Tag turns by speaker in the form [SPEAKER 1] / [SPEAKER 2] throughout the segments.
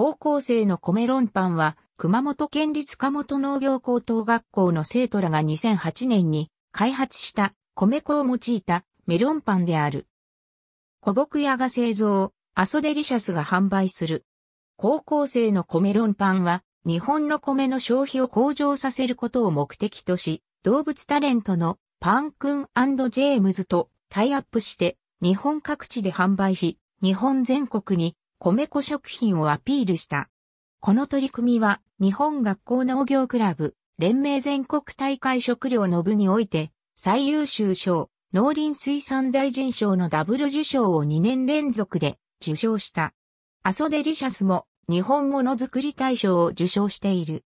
[SPEAKER 1] 高校生の米論パンは、熊本県立加本農業高等学校の生徒らが2008年に開発した米粉を用いたメロンパンである。古木屋が製造、アソデリシャスが販売する。高校生の米ロンパンは、日本の米の消費を向上させることを目的とし、動物タレントのパンンジェームズとタイアップして、日本各地で販売し、日本全国に米粉食品をアピールした。この取り組みは日本学校農業クラブ連盟全国大会食料の部において最優秀賞農林水産大臣賞のダブル受賞を2年連続で受賞した。アソデリシャスも日本ものづくり大賞を受賞している。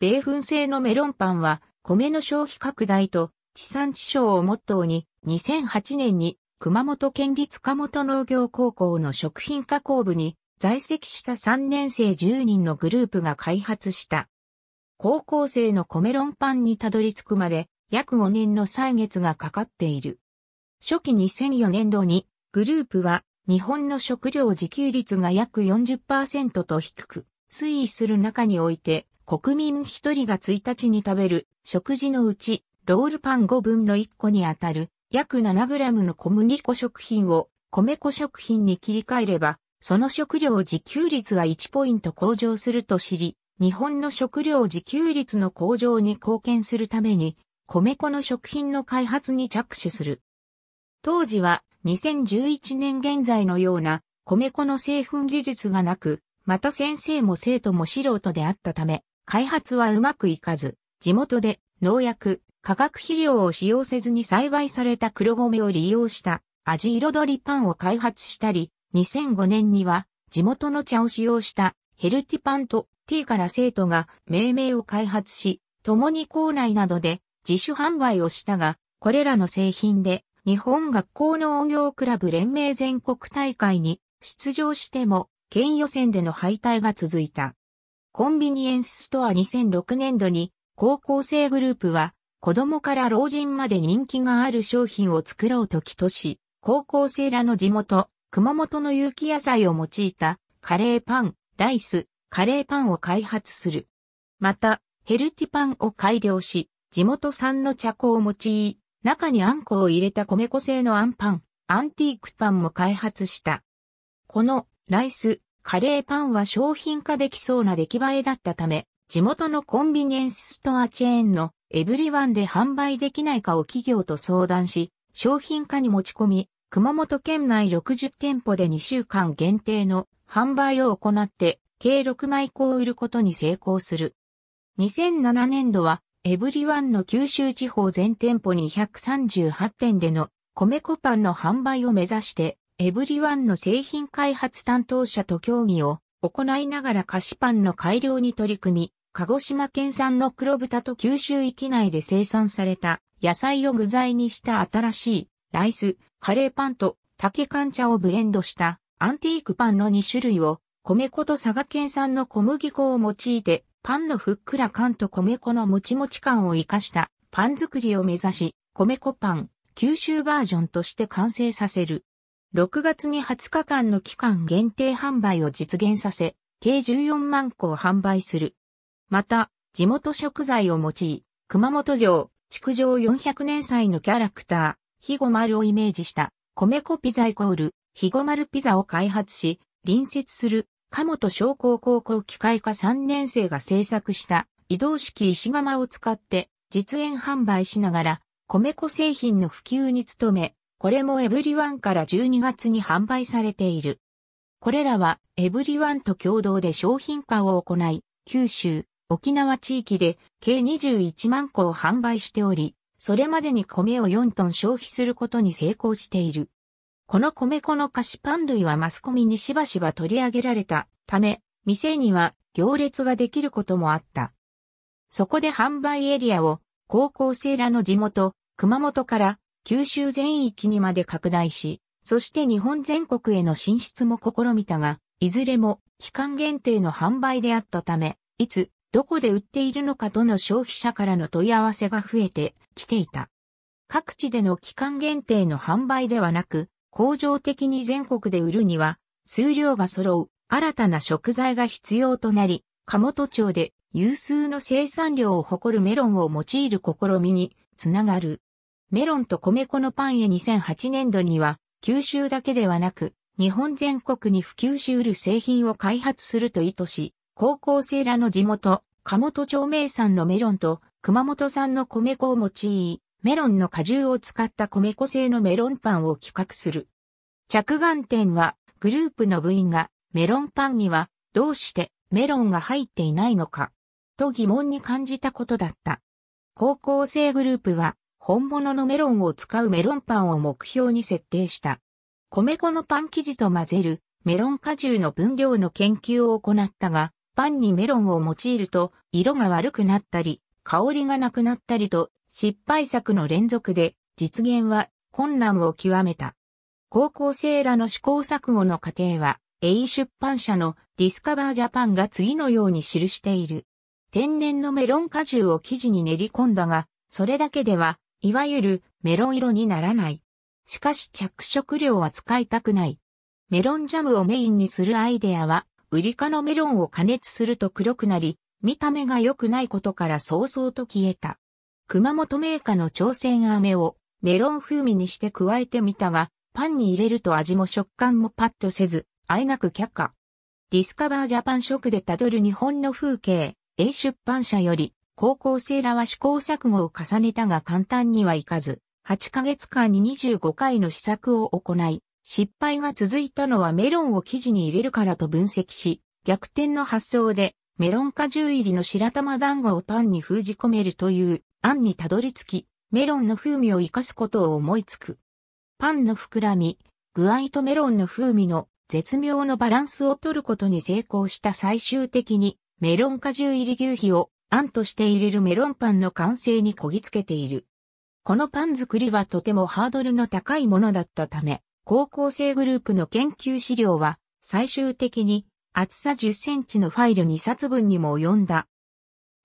[SPEAKER 1] 米粉製のメロンパンは米の消費拡大と地産地消をモットーに2008年に熊本県立熊本農業高校の食品加工部に在籍した3年生10人のグループが開発した。高校生のコメロンパンにたどり着くまで約5年の歳月がかかっている。初期2004年度にグループは日本の食料自給率が約40%と低く推移する中において国民一人が1日に食べる食事のうちロールパン5分の1個にあたる約 7g の小麦粉食品を米粉食品に切り替えれば、その食料自給率は1ポイント向上すると知り、日本の食料自給率の向上に貢献するために、米粉の食品の開発に着手する。当時は2011年現在のような米粉の製粉技術がなく、また先生も生徒も素人であったため、開発はうまくいかず、地元で農薬、化学肥料を使用せずに栽培された黒米を利用した味彩りパンを開発したり、2005年には地元の茶を使用したヘルティパンとティーから生徒が命名を開発し、共に校内などで自主販売をしたが、これらの製品で日本学校農業クラブ連盟全国大会に出場しても県予選での敗退が続いた。コンビニエンスストア2006年度に高校生グループは子供から老人まで人気がある商品を作ろうときとし、高校生らの地元、熊本の有機野菜を用いたカレーパン、ライス、カレーパンを開発する。また、ヘルティパンを改良し、地元産の茶粉を用い、中にあんこを入れた米粉製のあんパン、アンティークパンも開発した。このライス、カレーパンは商品化できそうな出来栄えだったため、地元のコンビニエンスストアチェーンのエブリワンで販売できないかを企業と相談し、商品化に持ち込み、熊本県内60店舗で2週間限定の販売を行って、計6枚個を売ることに成功する。2007年度は、エブリワンの九州地方全店舗に3 8店での米粉パンの販売を目指して、エブリワンの製品開発担当者と協議を行いながら菓子パンの改良に取り組み、鹿児島県産の黒豚と九州域内で生産された野菜を具材にした新しいライス、カレーパンと竹缶茶をブレンドしたアンティークパンの2種類を米粉と佐賀県産の小麦粉を用いてパンのふっくら感と米粉のもちもち感を活かしたパン作りを目指し米粉パン九州バージョンとして完成させる。6月に20日間の期間限定販売を実現させ、計14万個を販売する。また、地元食材を用い、熊本城、築城400年祭のキャラクター、ひご丸をイメージした、米粉ピザイコール、ひご丸ピザを開発し、隣接する、鴨本商工高校機械科3年生が制作した、移動式石窯を使って、実演販売しながら、米粉製品の普及に努め、これもエブリワンから12月に販売されている。これらはエブリワンと共同で商品化を行い、九州、沖縄地域で計21万個を販売しており、それまでに米を4トン消費することに成功している。この米粉の菓子パン類はマスコミにしばしば取り上げられたため、店には行列ができることもあった。そこで販売エリアを高校生らの地元、熊本から九州全域にまで拡大し、そして日本全国への進出も試みたが、いずれも期間限定の販売であったため、いつどこで売っているのかとの消費者からの問い合わせが増えてきていた。各地での期間限定の販売ではなく、工場的に全国で売るには、数量が揃う新たな食材が必要となり、鴨本町で有数の生産量を誇るメロンを用いる試みにつながる。メロンと米粉のパンへ2008年度には、九州だけではなく、日本全国に普及しうる製品を開発すると意図し、高校生らの地元、鴨本町名産のメロンと熊本産の米粉を用い、メロンの果汁を使った米粉製のメロンパンを企画する。着眼点は、グループの部員が、メロンパンには、どうしてメロンが入っていないのか、と疑問に感じたことだった。高校生グループは、本物のメロンを使うメロンパンを目標に設定した。米粉のパン生地と混ぜるメロン果汁の分量の研究を行ったが、パンにメロンを用いると、色が悪くなったり、香りがなくなったりと、失敗作の連続で、実現は困難を極めた。高校生らの試行錯誤の過程は、A 出版社のディスカバージャパンが次のように記している。天然のメロン果汁を生地に練り込んだが、それだけでは、いわゆるメロン色にならない。しかし着色料は使いたくない。メロンジャムをメインにするアイデアはウリ科のメロンを加熱すると黒くなり、見た目が良くないことから早々と消えた。熊本メーカーの朝鮮飴をメロン風味にして加えてみたが、パンに入れると味も食感もパッとせず、あいなく却下。ディスカバージャパン食でたどる日本の風景、A 出版社より、高校生らは試行錯誤を重ねたが簡単にはいかず、8ヶ月間に25回の試作を行い、失敗が続いたのはメロンを生地に入れるからと分析し、逆転の発想でメロン果汁入りの白玉団子をパンに封じ込めるという案にたどり着き、メロンの風味を活かすことを思いつく。パンの膨らみ、具合とメロンの風味の絶妙のバランスを取ることに成功した最終的にメロン果汁入り牛皮を案として入れるメロンパンの完成にこぎつけている。このパン作りはとてもハードルの高いものだったため、高校生グループの研究資料は、最終的に厚さ10センチのファイル2冊分にも及んだ。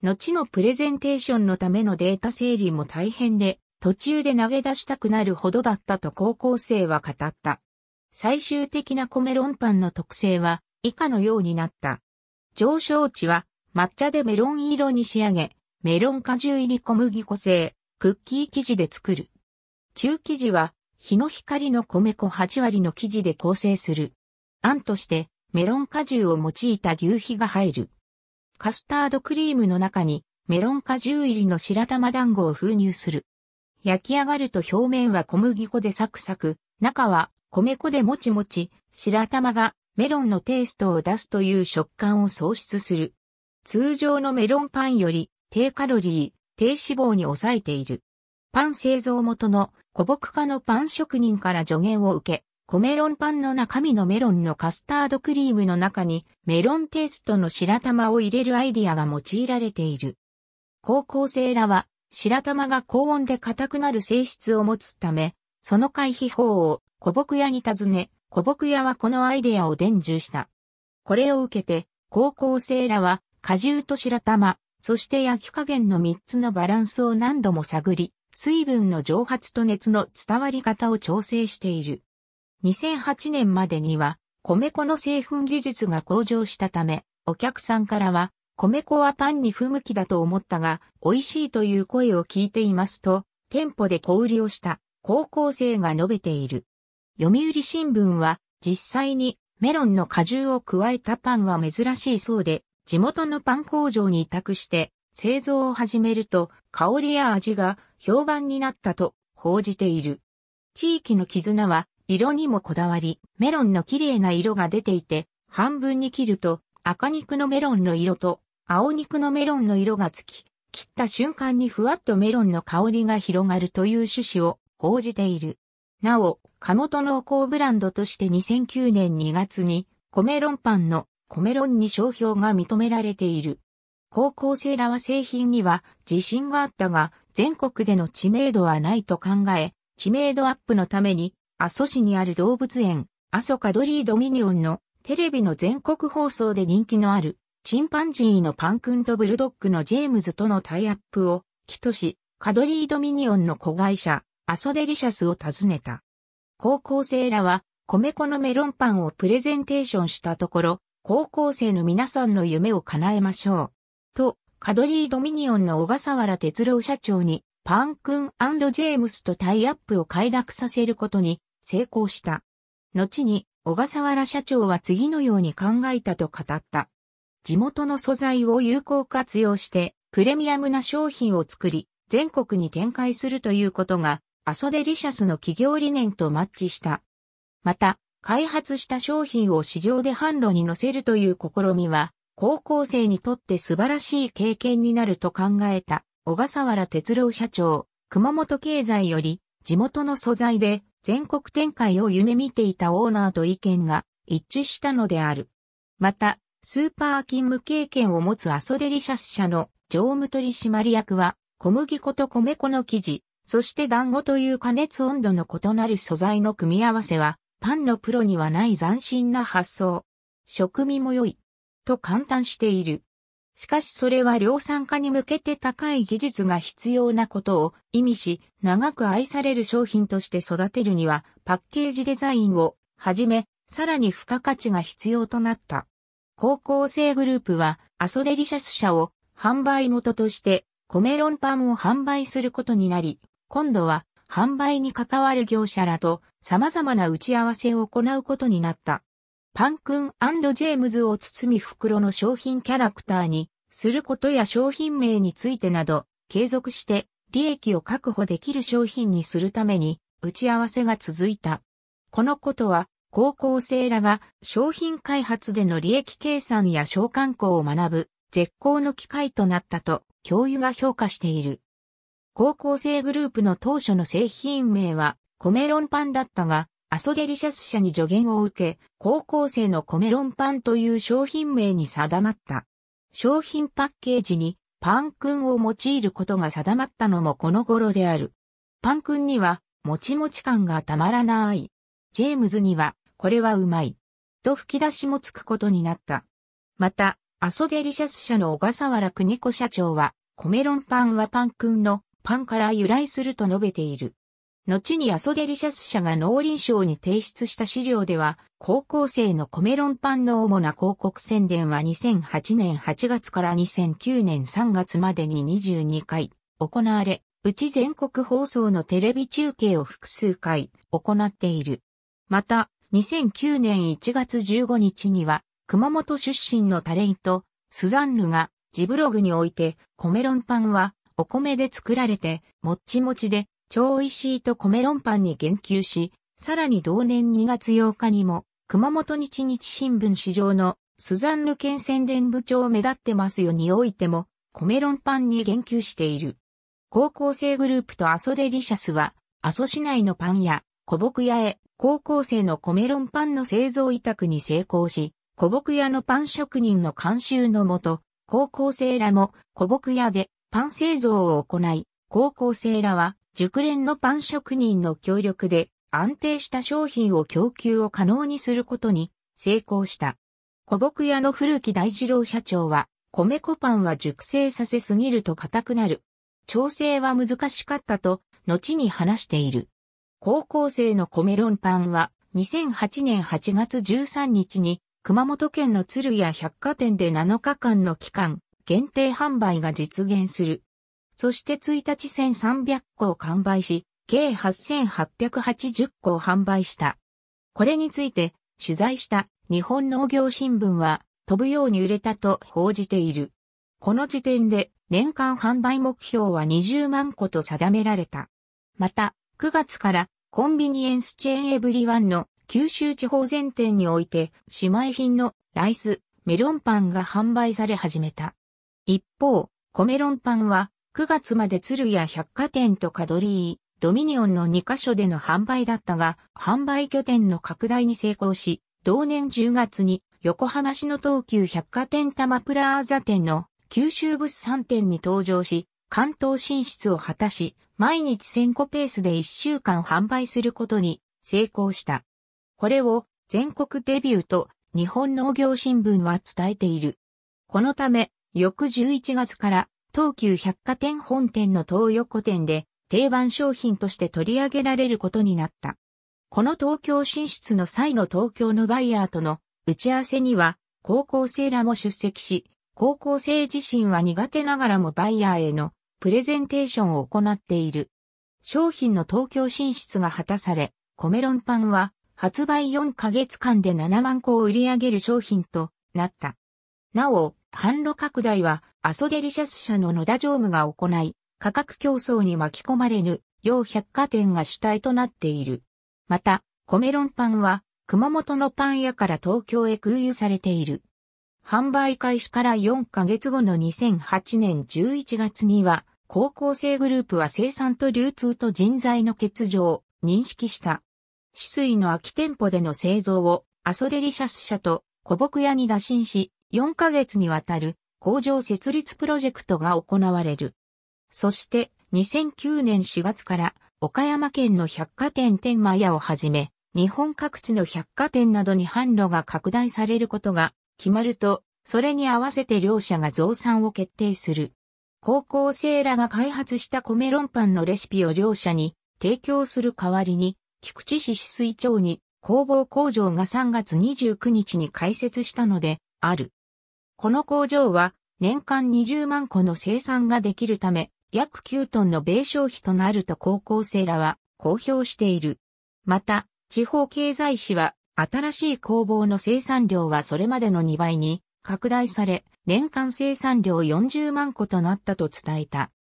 [SPEAKER 1] 後のプレゼンテーションのためのデータ整理も大変で、途中で投げ出したくなるほどだったと高校生は語った。最終的な米ンパンの特性は以下のようになった。上昇値は抹茶でメロン色に仕上げ、メロン果汁入り小麦粉製、クッキー生地で作る。中生地は日の光の米粉8割の生地で構成する。あんとしてメロン果汁を用いた牛皮が入る。カスタードクリームの中にメロン果汁入りの白玉団子を封入する。焼き上がると表面は小麦粉でサクサク、中は米粉でもちもち、白玉がメロンのテイストを出すという食感を創出する。通常のメロンパンより低カロリー、低脂肪に抑えている。パン製造元の古木家のパン職人から助言を受け、コメロンパンの中身のメロンのカスタードクリームの中にメロンテイストの白玉を入れるアイディアが用いられている。高校生らは白玉が高温で硬くなる性質を持つため、その回避法を古木屋に尋ね、古木屋はこのアイデアを伝授した。これを受けて、高校生らは果汁と白玉、そして焼き加減の3つのバランスを何度も探り、水分の蒸発と熱の伝わり方を調整している。2008年までには、米粉の製粉技術が向上したため、お客さんからは、米粉はパンに不向きだと思ったが、美味しいという声を聞いていますと、店舗で小売りをした高校生が述べている。読売新聞は、実際にメロンの果汁を加えたパンは珍しいそうで、地元のパン工場に委託して製造を始めると香りや味が評判になったと報じている。地域の絆は色にもこだわり、メロンの綺麗な色が出ていて、半分に切ると赤肉のメロンの色と青肉のメロンの色がつき、切った瞬間にふわっとメロンの香りが広がるという趣旨を報じている。なお、カモト濃厚ブランドとして2009年2月に、コメロンパンのコメロンに商標が認められている。高校生らは製品には自信があったが、全国での知名度はないと考え、知名度アップのために、阿蘇市にある動物園、阿蘇カドリードミニオンのテレビの全国放送で人気のある、チンパンジーのパン君とブルドッグのジェームズとのタイアップを、キとし、カドリードミニオンの子会社、アソデリシャスを訪ねた。高校生らは、米粉のメロンパンをプレゼンテーションしたところ、高校生の皆さんの夢を叶えましょう。カドリー・ドミニオンの小笠原哲郎社長に、パン君ジェームスとタイアップを快諾させることに成功した。後に、小笠原社長は次のように考えたと語った。地元の素材を有効活用して、プレミアムな商品を作り、全国に展開するということが、アソデリシャスの企業理念とマッチした。また、開発した商品を市場で販路に乗せるという試みは、高校生にとって素晴らしい経験になると考えた小笠原哲郎社長、熊本経済より地元の素材で全国展開を夢見ていたオーナーと意見が一致したのである。また、スーパー勤務経験を持つアソデリシャス社の常務取締役は、小麦粉と米粉の生地、そして団子という加熱温度の異なる素材の組み合わせは、パンのプロにはない斬新な発想。食味も良い。と簡単している。しかしそれは量産化に向けて高い技術が必要なことを意味し、長く愛される商品として育てるにはパッケージデザインをはじめ、さらに付加価値が必要となった。高校生グループはアソデリシャス社を販売元としてコメロンパンを販売することになり、今度は販売に関わる業者らと様々な打ち合わせを行うことになった。パン君ジェームズを包み袋の商品キャラクターにすることや商品名についてなど、継続して利益を確保できる商品にするために打ち合わせが続いた。このことは、高校生らが商品開発での利益計算や償還行を学ぶ絶好の機会となったと教諭が評価している。高校生グループの当初の製品名はコメロンパンだったが、アソデリシャス社に助言を受け、高校生のコメロンパンという商品名に定まった。商品パッケージにパンくんを用いることが定まったのもこの頃である。パンくんには、もちもち感がたまらない。ジェームズには、これはうまい。と吹き出しもつくことになった。また、アソデリシャス社の小笠原邦子社長は、コメロンパンはパンくんのパンから由来すると述べている。後にアソデリシャス社が農林省に提出した資料では、高校生のコメロンパンの主な広告宣伝は2008年8月から2009年3月までに22回行われ、うち全国放送のテレビ中継を複数回行っている。また、2009年1月15日には、熊本出身のタレント、スザンヌが、ジブログにおいて、コメロンパンは、お米で作られて、もっちもちで、超しいと米ンパンに言及し、さらに同年2月8日にも、熊本日日新聞市場のスザンヌ県宣伝部長目立ってますよにおいても、米ンパンに言及している。高校生グループとアソデリシャスは、阿蘇市内のパン屋、古木屋へ高校生の米ンパンの製造委託に成功し、古木屋のパン職人の監修のもと、高校生らも古木屋でパン製造を行い、高校生らは熟練のパン職人の協力で安定した商品を供給を可能にすることに成功した。古木屋の古木大二郎社長は、米粉パンは熟成させすぎると硬くなる。調整は難しかったと、後に話している。高校生の米論パンは、2008年8月13日に、熊本県の鶴屋百貨店で7日間の期間、限定販売が実現する。そして1日1300個を完売し、計8880個を販売した。これについて、取材した日本農業新聞は、飛ぶように売れたと報じている。この時点で、年間販売目標は20万個と定められた。また、9月から、コンビニエンスチェーンエブリワンの九州地方全店において、姉妹品のライス、メロンパンが販売され始めた。一方、米ロンパンは9月まで鶴屋百貨店とカドリー、ドミニオンの2カ所での販売だったが、販売拠点の拡大に成功し、同年10月に横浜市の東急百貨店玉プラーザ店の九州物産店に登場し、関東進出を果たし、毎日1000個ペースで1週間販売することに成功した。これを全国デビューと日本農業新聞は伝えている。このため、翌11月から東急百貨店本店の東横店で定番商品として取り上げられることになった。この東京進出の際の東京のバイヤーとの打ち合わせには高校生らも出席し、高校生自身は苦手ながらもバイヤーへのプレゼンテーションを行っている。商品の東京進出が果たされ、コメロンパンは発売4ヶ月間で7万個を売り上げる商品となった。なお、販路拡大は、アソデリシャス社の野田常務が行い、価格競争に巻き込まれぬ、要百貨店が主体となっている。また、コメロンパンは、熊本のパン屋から東京へ空輸されている。販売開始から4ヶ月後の2008年11月には、高校生グループは生産と流通と人材の欠如を認識した。止水の空き店舗での製造をアソデリシャス社と古木屋に打診し、4ヶ月にわたる工場設立プロジェクトが行われる。そして2009年4月から岡山県の百貨店天満屋をはじめ、日本各地の百貨店などに販路が拡大されることが決まると、それに合わせて両社が増産を決定する。高校生らが開発した米論パンのレシピを両社に提供する代わりに、菊池市水町に工房工場が3月29日に開設したので、ある。この工場は年間20万個の生産ができるため、約9トンの米消費となると高校生らは公表している。また、地方経済誌は新しい工房の生産量はそれまでの2倍に拡大され、年間生産量40万個となったと伝えた。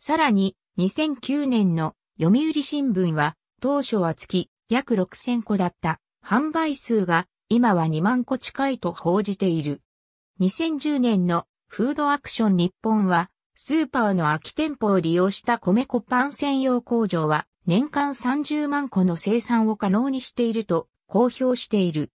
[SPEAKER 1] さらに、2009年の読売新聞は、当初は月約6000個だった販売数が今は2万個近いと報じている。2010年のフードアクション日本は、スーパーの空き店舗を利用した米粉パン専用工場は、年間30万個の生産を可能にしていると公表している。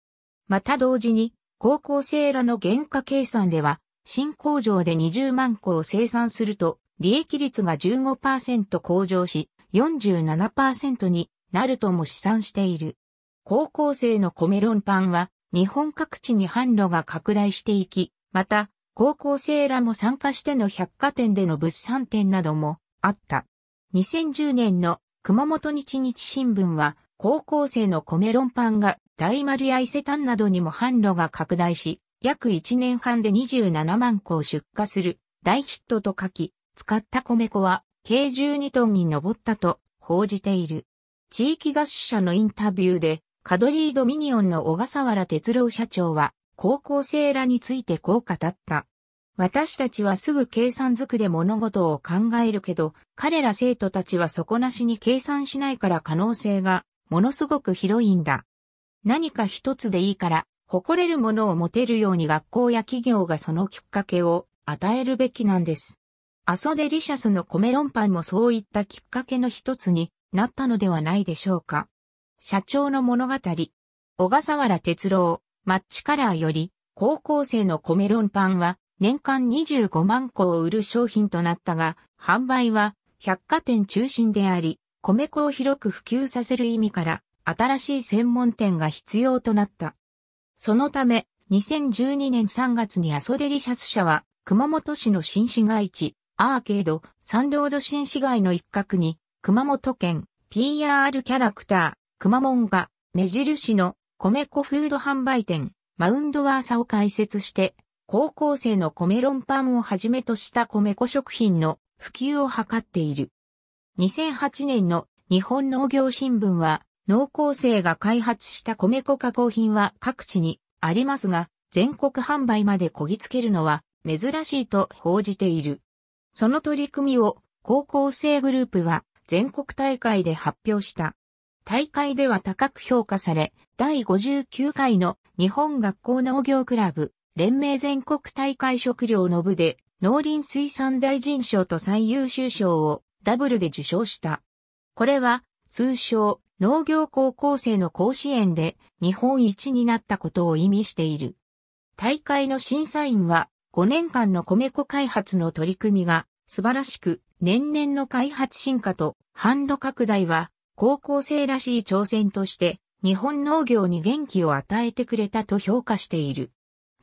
[SPEAKER 1] また同時に、高校生らの原価計算では、新工場で20万個を生産すると、利益率が15%向上し、47%になるとも試算している。高校生の米ロンパンは、日本各地に販路が拡大していき、また、高校生らも参加しての百貨店での物産展などもあった。2010年の熊本日日新聞は、高校生の米論パンが大丸や伊勢丹などにも販路が拡大し、約1年半で27万個を出荷する大ヒットと書き、使った米粉は計12トンに上ったと報じている。地域雑誌社のインタビューでカドリードミニオンの小笠原哲郎社長は、高校生らについてこう語った。私たちはすぐ計算づくで物事を考えるけど、彼ら生徒たちは底なしに計算しないから可能性がものすごく広いんだ。何か一つでいいから、誇れるものを持てるように学校や企業がそのきっかけを与えるべきなんです。アソデリシャスのコメロンパンもそういったきっかけの一つになったのではないでしょうか。社長の物語。小笠原哲郎、マッチカラーより、高校生の米ンパンは、年間25万個を売る商品となったが、販売は、百貨店中心であり、米粉を広く普及させる意味から、新しい専門店が必要となった。そのため、2012年3月にアソデリシャス社は、熊本市の新市街地、アーケード、サンロード新市街の一角に、熊本県 PR キャラクター、熊門が目印の米粉フード販売店、マウンドワーサを開設して、高校生の米ロンパンをはじめとした米粉食品の普及を図っている。2008年の日本農業新聞は、農工生が開発した米粉加工品は各地にありますが、全国販売までこぎつけるのは珍しいと報じている。その取り組みを高校生グループは全国大会で発表した。大会では高く評価され、第59回の日本学校農業クラブ連盟全国大会食料の部で農林水産大臣賞と最優秀賞をダブルで受賞した。これは通称農業高校生の甲子園で日本一になったことを意味している。大会の審査員は5年間の米粉開発の取り組みが素晴らしく年々の開発進化と販路拡大は高校生らしい挑戦として、日本農業に元気を与えてくれたと評価している。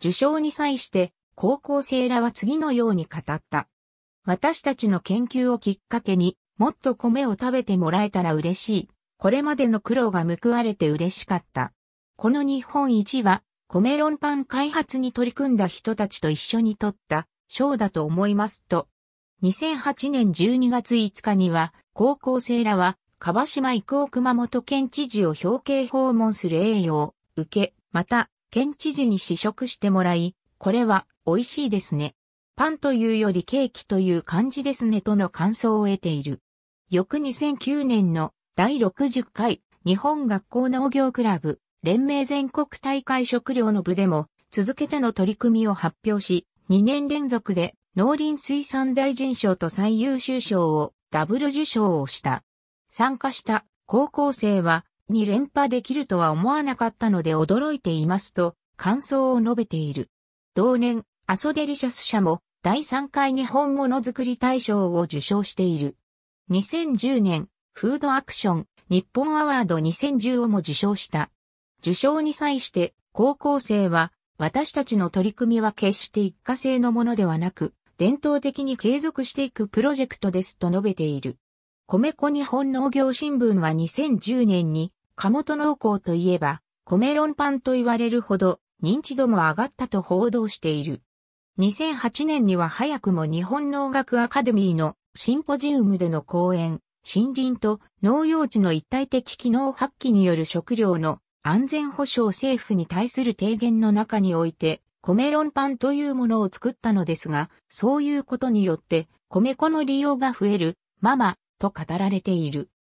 [SPEAKER 1] 受賞に際して、高校生らは次のように語った。私たちの研究をきっかけに、もっと米を食べてもらえたら嬉しい。これまでの苦労が報われて嬉しかった。この日本一は、米論パン開発に取り組んだ人たちと一緒に取った賞だと思いますと、2008年12月5日には、高校生らは川島育夫熊本県知事を表敬訪問する栄養、受け、また、県知事に試食してもらい、これは美味しいですね。パンというよりケーキという感じですねとの感想を得ている。翌2009年の第60回日本学校農業クラブ連盟全国大会食料の部でも続けての取り組みを発表し、2年連続で農林水産大臣賞と最優秀賞をダブル受賞をした。参加した高校生は2連覇できるとは思わなかったので驚いていますと感想を述べている。同年、アソデリシャス社も第3回日本ものづくり大賞を受賞している。2010年、フードアクション日本アワード2010をも受賞した。受賞に際して高校生は私たちの取り組みは決して一過性のものではなく、伝統的に継続していくプロジェクトですと述べている。米粉日本農業新聞は2010年に、鴨と農耕といえば、米論パンと言われるほど、認知度も上がったと報道している。2008年には早くも日本農学アカデミーのシンポジウムでの講演、森林と農用地の一体的機能発揮による食料の安全保障政府に対する提言の中において、米論パンというものを作ったのですが、そういうことによって、米粉の利用が増える、ママ、と語られている。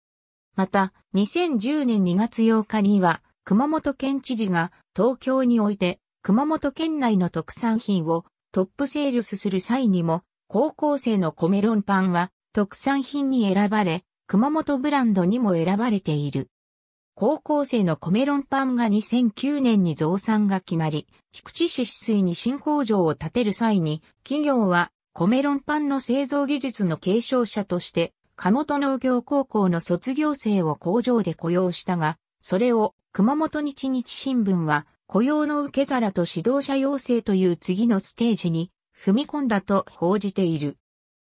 [SPEAKER 1] また、2010年2月8日には、熊本県知事が東京において、熊本県内の特産品をトップセールスする際にも、高校生のコメロンパンは特産品に選ばれ、熊本ブランドにも選ばれている。高校生のコメロンパンが2009年に増産が決まり、菊池市市水に新工場を建てる際に、企業はコメロンパンの製造技術の継承者として加本農業高校の卒業生を工場で雇用したが、それを熊本日日新聞は雇用の受け皿と指導者養成という次のステージに踏み込んだと報じている。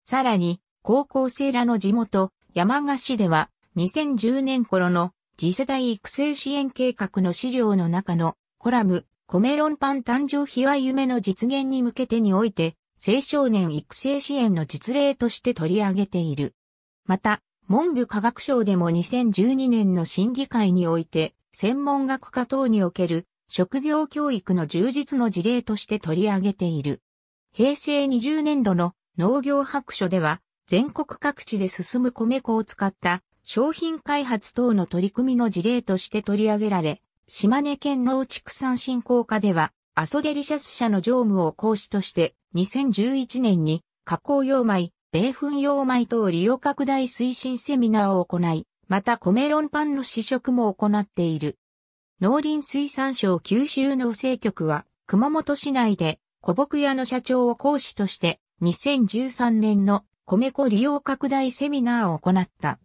[SPEAKER 1] さらに、高校生らの地元、山賀市では2010年頃の次世代育成支援計画の資料の中のコラム、コメロンパン誕生日は夢の実現に向けてにおいて、青少年育成支援の実例として取り上げている。また、文部科学省でも2012年の審議会において、専門学科等における職業教育の充実の事例として取り上げている。平成20年度の農業白書では、全国各地で進む米粉を使った商品開発等の取り組みの事例として取り上げられ、島根県農畜産振興課では、アソデリシャス社の常務を講師として、2011年に加工用米、米粉用米等利用拡大推進セミナーを行い、また米論パンの試食も行っている。農林水産省九州農政局は、熊本市内で古木屋の社長を講師として、2013年の米粉利用拡大セミナーを行った。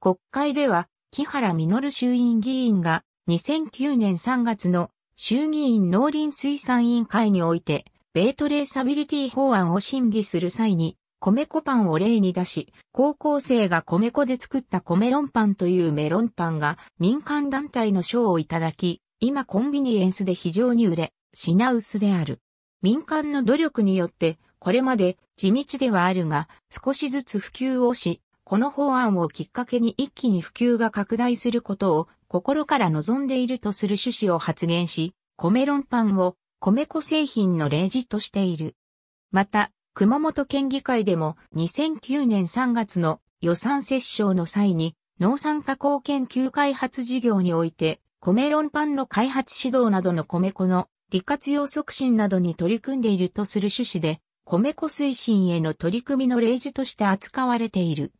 [SPEAKER 1] 国会では、木原稔衆院議員が2009年3月の衆議院農林水産委員会において、米トレーサビリティ法案を審議する際に、米粉パンを例に出し、高校生が米粉で作った米ロンパンというメロンパンが民間団体の賞をいただき、今コンビニエンスで非常に売れ、品薄である。民間の努力によって、これまで地道ではあるが、少しずつ普及をし、この法案をきっかけに一気に普及が拡大することを心から望んでいるとする趣旨を発言し、米ロンパンを米粉製品の例示としている。また、熊本県議会でも2009年3月の予算折衝の際に農産加工研究開発事業において米論パンの開発指導などの米粉の利活用促進などに取り組んでいるとする趣旨で米粉推進への取り組みの例示として扱われている。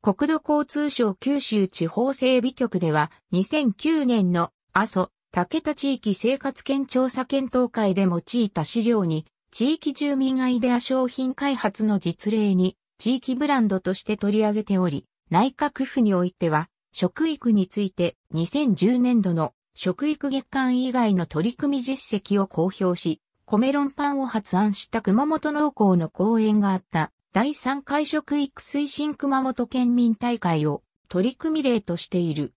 [SPEAKER 1] 国土交通省九州地方整備局では2009年の阿蘇竹田地域生活圏調査検討会で用いた資料に地域住民アイデア商品開発の実例に地域ブランドとして取り上げており、内閣府においては、食育について2010年度の食育月間以外の取り組み実績を公表し、米ンパンを発案した熊本農工の講演があった第3回食育推進熊本県民大会を取り組み例としている。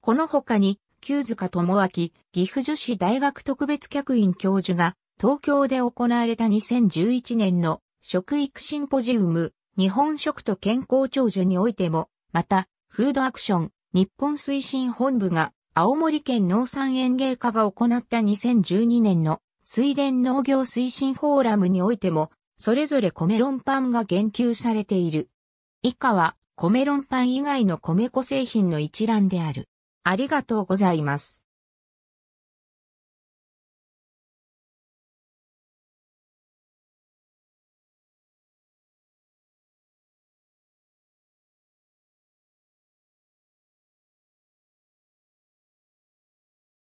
[SPEAKER 1] この他に、旧塚智明、岐阜女子大学特別客員教授が東京で行われた2011年の食育シンポジウム、日本食と健康長寿においても、また、フードアクション、日本推進本部が、青森県農産園芸課が行った2012年の水田農業推進フォーラムにおいても、それぞれ米ロンパンが言及されている。以下は、米ロンパン以外の米粉製品の一覧である。ありがとうございます。